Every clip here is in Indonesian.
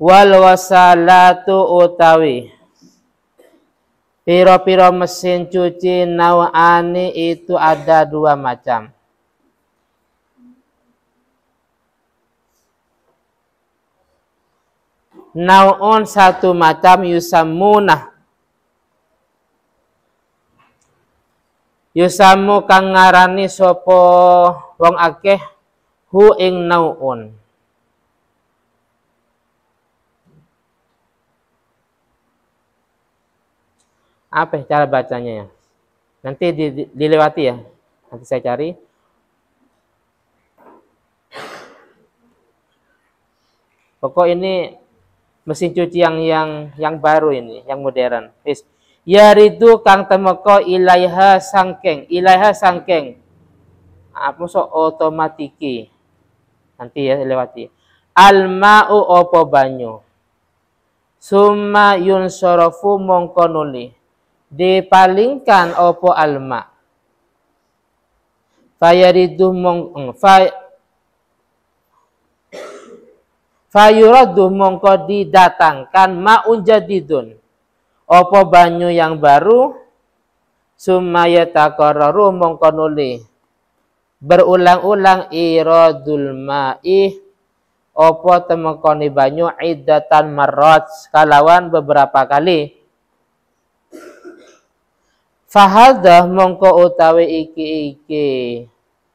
wal wasalatu utawi piro-piro mesin cuci nawani itu ada dua macam naun satu macam yusamunah yusamu kang ngarani sapa wong akeh hu ing naun apa ya cara bacanya ya nanti dilewati ya nanti saya cari pokok ini mesin cuci yang yang yang baru ini yang modern Ya ridu kang temoko ilaiha sangkeng ilaiha sangkeng apa ah, so otomatiki nanti ya lewati alma'u opo banyu summa yunsorofu mongkonuli dipalingkan opo alma fayaridu mong eh, fay fayuradu mongko didatangkan maun jadidun opo banyu yang baru sumaya takororu mongko nuli berulang-ulang iradul ma'i opo temengkoni banyu iddatan marot kalawan beberapa kali Fahadah mongko utawi iki iki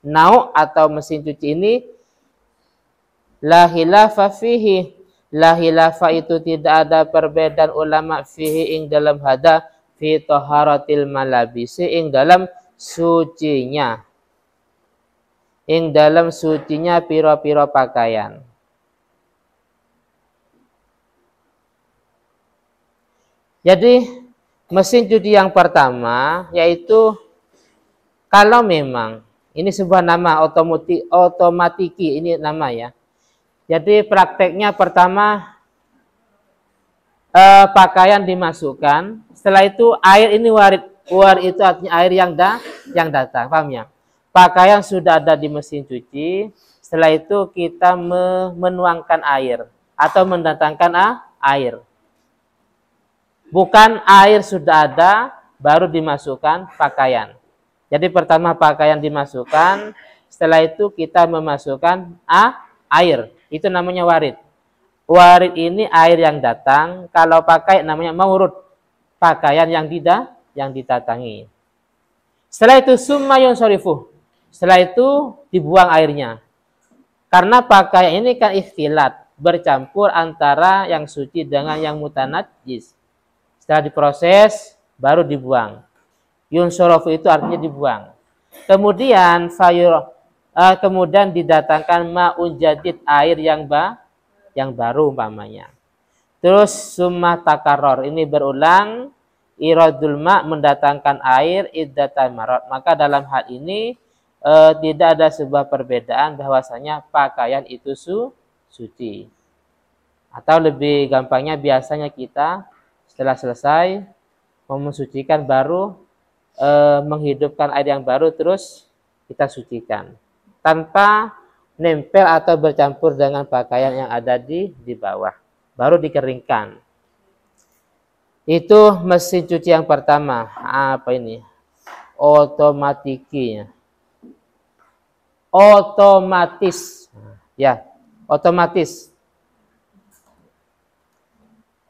nau atau mesin cuci ini la hilafa fihi la hilafa itu tidak ada perbedaan ulama fihi ing dalam hada fi toharatil malabisi ing dalam sucinya ing dalam sucinya piro-piro pakaian jadi mesin cuci yang pertama yaitu kalau memang ini sebuah nama otomotif otomatiki ini nama ya. Jadi prakteknya pertama eh, pakaian dimasukkan, setelah itu air ini warit war itu artinya air yang dah yang datang, paham ya? Pakaian sudah ada di mesin cuci, setelah itu kita menuangkan air atau mendatangkan ah, air. Bukan air sudah ada, baru dimasukkan pakaian. Jadi pertama pakaian dimasukkan, setelah itu kita memasukkan A, ah, air. Itu namanya warid. Warid ini air yang datang, kalau pakai namanya maurud. Pakaian yang tidak, yang ditatangi. Setelah itu summa sorifu. Setelah itu dibuang airnya. Karena pakaian ini kan ikhtilat, bercampur antara yang suci dengan yang mutanajis. Setelah diproses, baru dibuang. Yunsorofu itu artinya dibuang. Kemudian sayur, uh, eh, kemudian didatangkan ma'un jadid air yang ba, yang baru umpamanya. Terus summa takaror ini berulang iradul ma mendatangkan air iddatan marot. Maka dalam hal ini e, tidak ada sebuah perbedaan bahwasanya pakaian itu su, suci. Atau lebih gampangnya biasanya kita setelah selesai memensucikan baru e, menghidupkan air yang baru terus kita sucikan tanpa nempel atau bercampur dengan pakaian yang ada di di bawah. Baru dikeringkan. Itu mesin cuci yang pertama. Apa ini? otomatiknya Otomatis. Ya, otomatis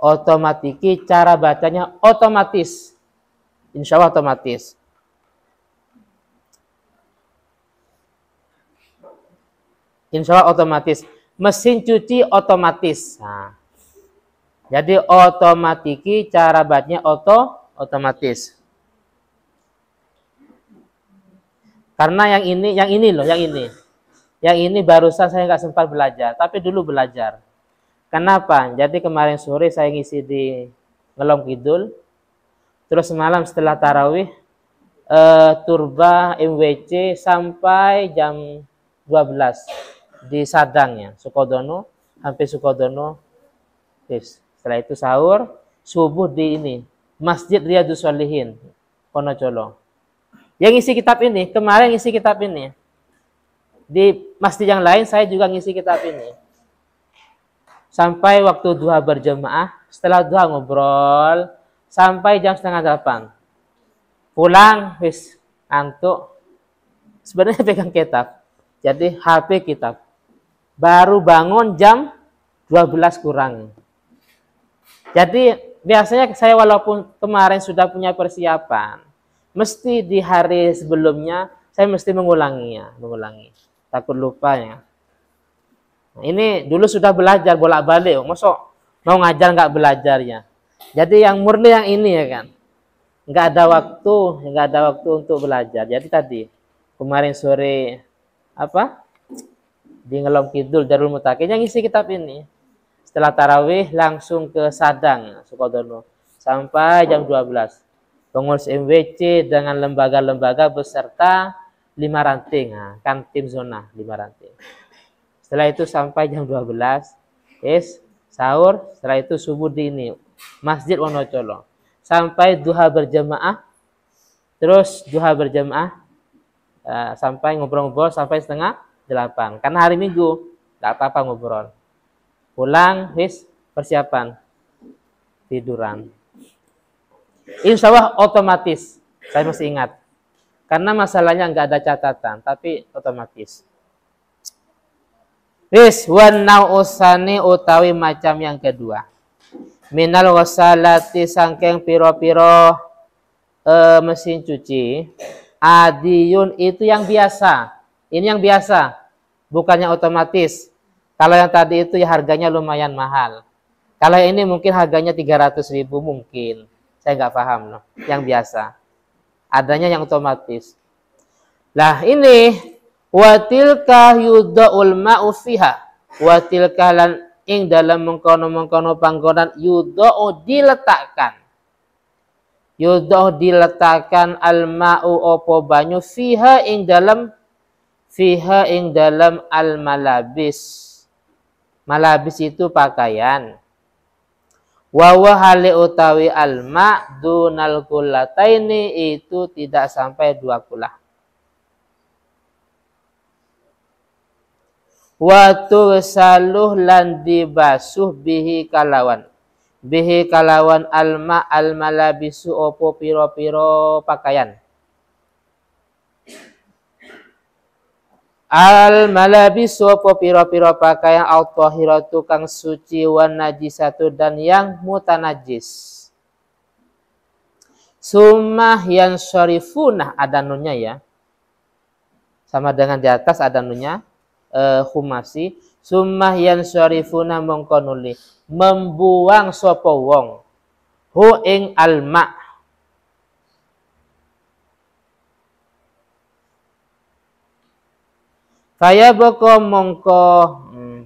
otomatiki cara bacanya otomatis. Insya Allah otomatis. Insya Allah otomatis. Mesin cuci otomatis. Nah. Jadi otomatiki cara bacanya oto otomatis. Karena yang ini, yang ini loh, yang ini. Yang ini barusan saya nggak sempat belajar, tapi dulu belajar. Kenapa? Jadi kemarin sore saya ngisi di Ngelong Kidul. Terus malam setelah tarawih uh, Turba MWC sampai jam 12 di Sadangnya, Sukodono, hampir Sukodono. Yes. Setelah itu sahur, subuh di ini, Masjid Riyadus Solihin, Ponocolo. Yang ngisi kitab ini, kemarin ngisi kitab ini. Di masjid yang lain saya juga ngisi kitab ini sampai waktu duha berjemaah setelah duha ngobrol, sampai jam setengah delapan. Pulang, wis, antuk. Sebenarnya pegang kitab, jadi HP kitab. Baru bangun jam 12 kurang. Jadi biasanya saya walaupun kemarin sudah punya persiapan, mesti di hari sebelumnya saya mesti mengulanginya, mengulangi. Takut lupa ya. Ini dulu sudah belajar bolak-balik, masuk mau ngajar nggak belajarnya. Jadi yang murni yang ini ya kan. Nggak ada waktu, nggak ada waktu untuk belajar. Jadi tadi kemarin sore apa? Di Ngelom Kidul Darul Mutakin yang isi kitab ini. Setelah tarawih langsung ke Sadang Sukodono sampai jam 12 pengurus MWC dengan lembaga-lembaga beserta lima ranting, nah, kan tim zona lima ranting setelah itu sampai jam 12 is sahur setelah itu subuh di ini masjid Wonocolo sampai duha berjemaah, terus duha berjemaah, uh, eh, sampai ngobrol-ngobrol sampai setengah delapan karena hari minggu tak apa-apa ngobrol pulang is persiapan tiduran insya Allah otomatis saya masih ingat karena masalahnya nggak ada catatan tapi otomatis Wis wan usani utawi macam yang kedua. Minal wasalati sangkeng piro-piro e, mesin cuci. Adiyun itu yang biasa. Ini yang biasa, bukannya otomatis. Kalau yang tadi itu ya harganya lumayan mahal. Kalau ini mungkin harganya 300 ribu mungkin. Saya nggak paham loh, yang biasa. Adanya yang otomatis. Nah ini wa tilka ulma ma'u fiha wa tilka lan ing dalam mengkono-mengkono panggonan yudha'u diletakkan yudha'u diletakkan al ma'u opo banyu fiha ing dalam fiha ing dalam al malabis malabis itu pakaian wawa hale utawi alma dunal kulataini itu tidak sampai dua kulah wa tursaluh lan dibasuh bihi kalawan bihi kalawan alma almalabisu opo piro-piro pakaian al malabisu opo piro-piro pakaian al tohiro tukang suci wan najisatu dan yang mutanajis sumah yang syarifunah ada nunnya ya sama dengan di atas ada nunnya uh, humasi sumah yansarifuna syarifuna nuli membuang sopo wong hu ing alma Faya beko mongko hmm.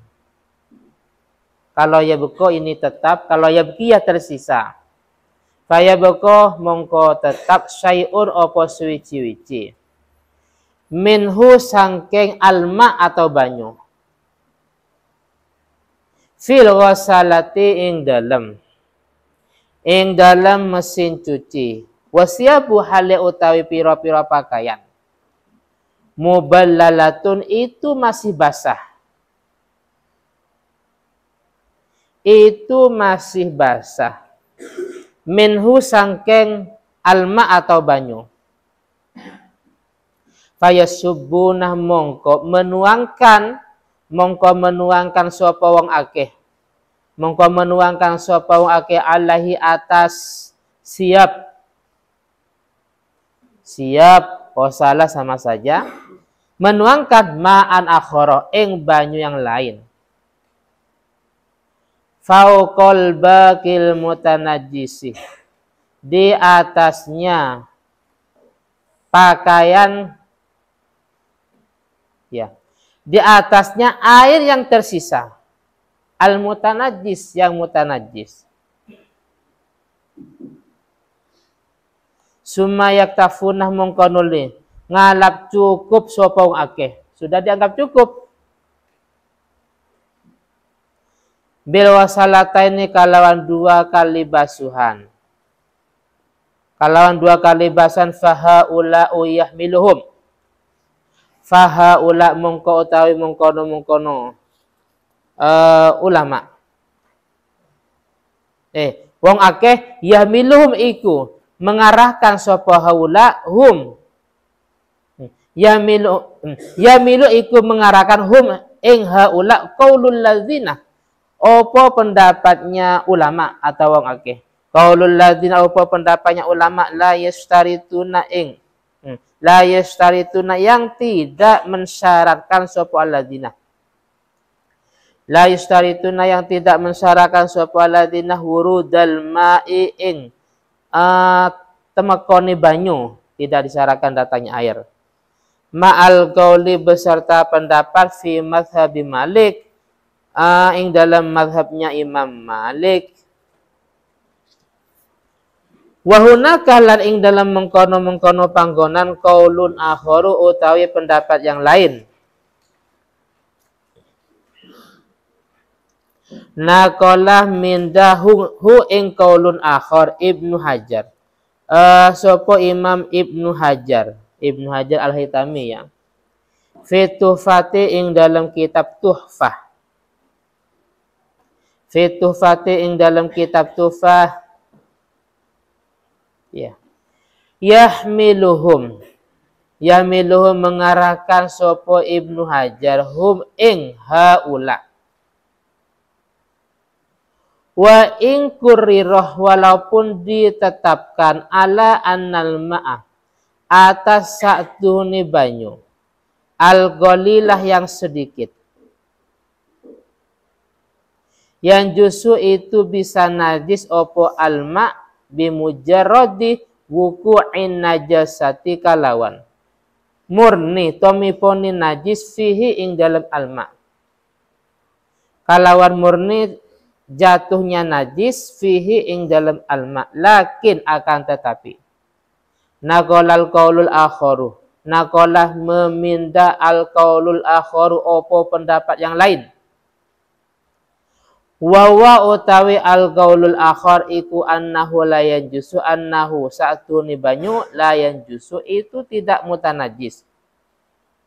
kalau ya beko ini tetap kalau ya beki ya tersisa Faya beko mongko tetap syai'un opo suwici-wici minhu sangkeng alma atau banyu fil wasalati ing dalam, ing dalam mesin cuci wasiabu hale utawi piro-piro pakaian muballalatun itu masih basah itu masih basah minhu sangkeng alma atau banyu Fayasubunah mongko menuangkan mongko menuangkan sapa wong akeh mongko menuangkan sapa wong akeh alahi atas siap siap oh salah sama saja menuangkan ma'an akhara ing banyu yang lain fauqal bakil mutanajjisi di atasnya pakaian ya di atasnya air yang tersisa al mutanajis yang mutanajis sumayak tafunah mongkonuli ngalap cukup sopong akeh sudah dianggap cukup Bilwasalata ini kalawan dua kali basuhan kalawan dua kali basan faha ula uyah miluhum faha ula mongko utawi mongkono mongkono uh, ulama eh wong akeh yahmiluhum iku mengarahkan sapa haula hum yamilu yamilu iku mengarahkan hum ing haula qaulul ladzina apa pendapatnya ulama atau wong akeh qaulul ladzina apa pendapatnya ulama la yastarituna ing la yastarituna yang tidak mensyaratkan sopo alladzina la yastarituna yang tidak mensyaratkan sopo alladzina wurudal ma'i ing uh, temekone banyu tidak disyaratkan datangnya air ma'al gauli beserta pendapat fi madhabi malik uh, ing dalam madhabnya imam malik Wahuna lan ing dalam mengkono-mengkono panggonan kaulun akhoru utawi pendapat yang lain. Nakolah mindahu hu ing kaulun akhor Ibnu Hajar. Uh, sopo Imam Ibnu Hajar. Ibnu Hajar Al-Hitami ya. Fituhfati ing dalam kitab Tuhfah. Fituhfati ing dalam kitab Tuhfah ya yahmiluhum yahmiluhum mengarahkan sopo ibnu hajar hum ing haula wa ing kuriroh walaupun ditetapkan ala annal ma'ah atas sa'duni banyu al golilah yang sedikit yang justru itu bisa najis opo alma bimujarrodi wuku'in najasati kalawan murni tomiponi najis fihi ing dalam alma kalawan murni jatuhnya najis fihi ing dalam alma lakin akan tetapi nakolal kaulul akhoru nakolah meminta al kaulul akhoru opo pendapat yang lain Wawa utawi al gaulul akhar iku annahu la yanjusu annahu ni banyu la yanjusu itu tidak mutanajis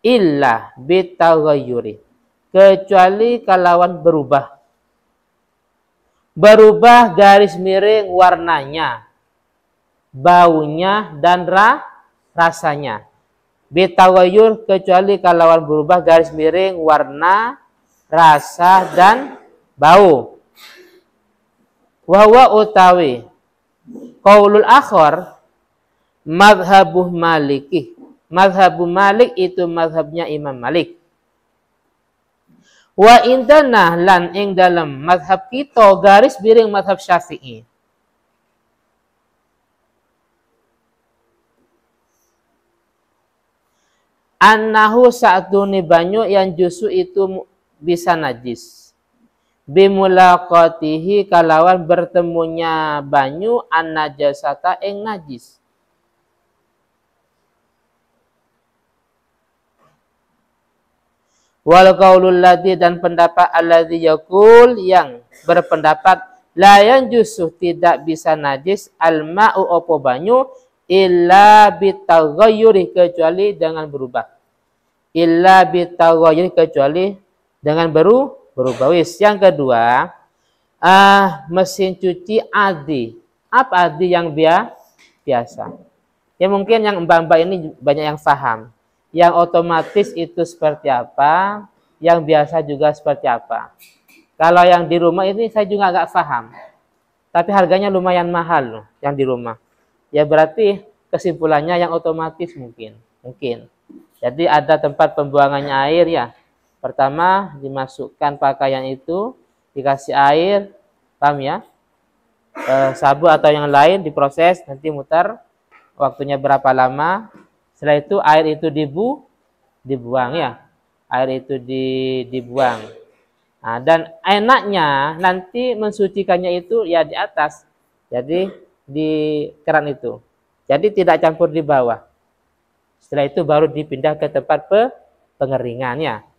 illa bitaghayyuri kecuali kalawan berubah berubah garis miring warnanya baunya dan ra rasanya bitaghayyur kecuali kalawan berubah garis miring warna rasa dan bau. Wahwa utawi qaulul akhor madhabu maliki. Madhabu Malik itu madhabnya Imam Malik. Wa indana lan ing dalam madhab kita garis biring madhab syafi'i. Annahu sa'duni banyu yang justru itu bisa najis bimulaqatihi kalawan bertemunya banyu an najasata ing najis wal qaulul ladzi dan pendapat alladzi yakul yang berpendapat layan justru tidak bisa najis al ma'u opo banyu illa bitaghayyuri kecuali dengan berubah illa bitaghayyuri kecuali dengan beru berubah wis Yang kedua, uh, mesin cuci adi. Apa adi yang bia biasa? Ya mungkin yang mbak-mbak ini banyak yang paham. Yang otomatis itu seperti apa, yang biasa juga seperti apa. Kalau yang di rumah ini saya juga agak paham. Tapi harganya lumayan mahal loh yang di rumah. Ya berarti kesimpulannya yang otomatis mungkin. Mungkin. Jadi ada tempat pembuangannya air ya Pertama dimasukkan pakaian itu, dikasih air, paham ya? E, sabu atau yang lain diproses, nanti muter waktunya berapa lama. Setelah itu air itu dibu, dibuang ya. Air itu di, dibuang. Nah, dan enaknya nanti mensucikannya itu ya di atas. Jadi di keran itu. Jadi tidak campur di bawah. Setelah itu baru dipindah ke tempat pe pengeringannya.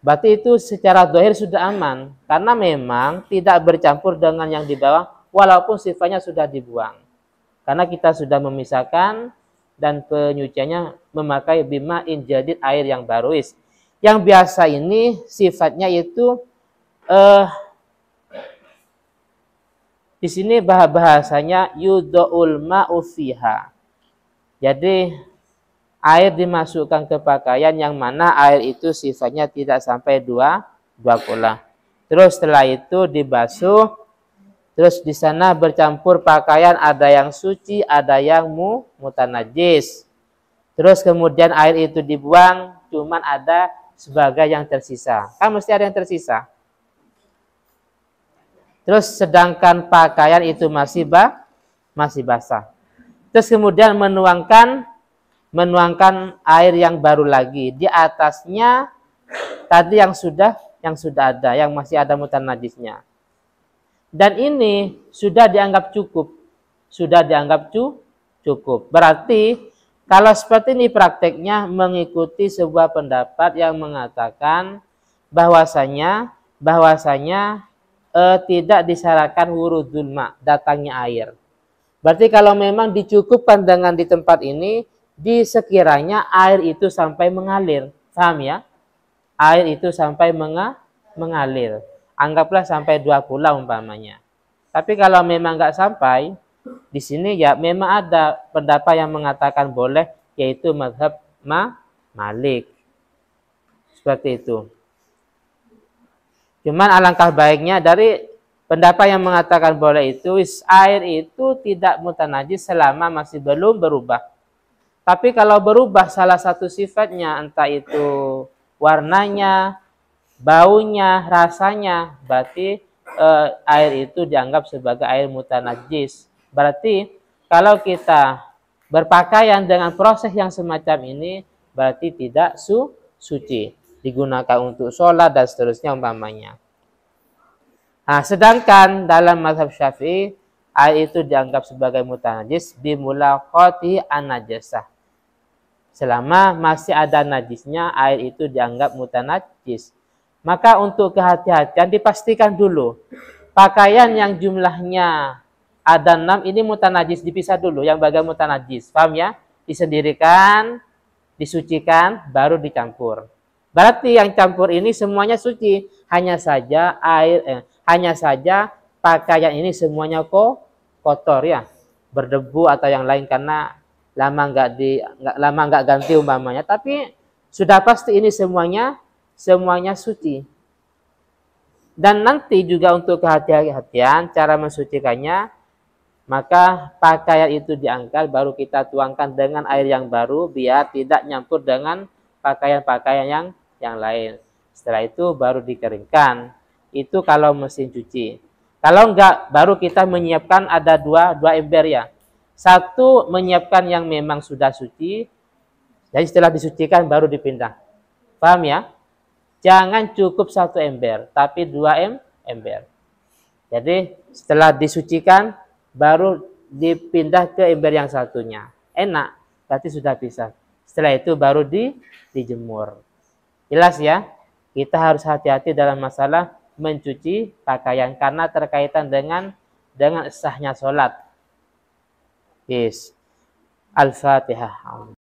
Berarti itu secara dohir sudah aman karena memang tidak bercampur dengan yang di bawah, walaupun sifatnya sudah dibuang. Karena kita sudah memisahkan dan penyuciannya memakai bima injadid air yang baruis. Yang biasa ini sifatnya itu eh, di sini bahasanya ulma ma'ufiha. Jadi air dimasukkan ke pakaian yang mana air itu sifatnya tidak sampai dua dua kolah. Terus setelah itu dibasuh, terus di sana bercampur pakaian ada yang suci, ada yang mu mutanajis. Terus kemudian air itu dibuang, cuman ada sebagai yang tersisa. Kan mesti ada yang tersisa. Terus sedangkan pakaian itu masih bah, masih basah. Terus kemudian menuangkan menuangkan air yang baru lagi di atasnya tadi yang sudah yang sudah ada yang masih ada mutan najisnya dan ini sudah dianggap cukup sudah dianggap cu cukup berarti kalau seperti ini prakteknya mengikuti sebuah pendapat yang mengatakan bahwasanya bahwasanya eh, tidak disarankan wurudul ma datangnya air berarti kalau memang dicukupkan dengan di tempat ini di sekiranya air itu sampai mengalir. Paham ya? Air itu sampai menga mengalir. Anggaplah sampai dua pulau umpamanya. Tapi kalau memang nggak sampai, di sini ya memang ada pendapat yang mengatakan boleh, yaitu madhab ma malik. Seperti itu. Cuman alangkah baiknya dari pendapat yang mengatakan boleh itu, air itu tidak mutanajis selama masih belum berubah tapi kalau berubah salah satu sifatnya, entah itu warnanya, baunya, rasanya, berarti eh, air itu dianggap sebagai air mutanajis. Berarti kalau kita berpakaian dengan proses yang semacam ini, berarti tidak su suci. Digunakan untuk sholat dan seterusnya umpamanya. Nah, sedangkan dalam mazhab syafi'i, air itu dianggap sebagai mutanajis bimulaqati anajasa. Selama masih ada najisnya, air itu dianggap mutanajis. Maka untuk kehati-hatian dipastikan dulu. Pakaian yang jumlahnya ada enam ini mutanajis dipisah dulu yang bagian mutanajis. Paham ya? Disendirikan, disucikan, baru dicampur. Berarti yang campur ini semuanya suci, hanya saja air eh, hanya saja pakaian ini semuanya kok kotor ya berdebu atau yang lain karena lama nggak di gak, lama nggak ganti umpamanya tapi sudah pasti ini semuanya semuanya suci dan nanti juga untuk kehati-hatian cara mensucikannya maka pakaian itu diangkat baru kita tuangkan dengan air yang baru biar tidak nyampur dengan pakaian-pakaian yang yang lain setelah itu baru dikeringkan itu kalau mesin cuci kalau enggak, baru kita menyiapkan ada dua, dua ember ya. Satu, menyiapkan yang memang sudah suci. jadi setelah disucikan, baru dipindah. Paham ya? Jangan cukup satu ember, tapi dua em ember. Jadi, setelah disucikan, baru dipindah ke ember yang satunya. Enak, berarti sudah bisa. Setelah itu baru di dijemur. Jelas ya? Kita harus hati-hati dalam masalah mencuci pakaian karena terkaitan dengan dengan sahnya sholat. Yes. Al-Fatihah.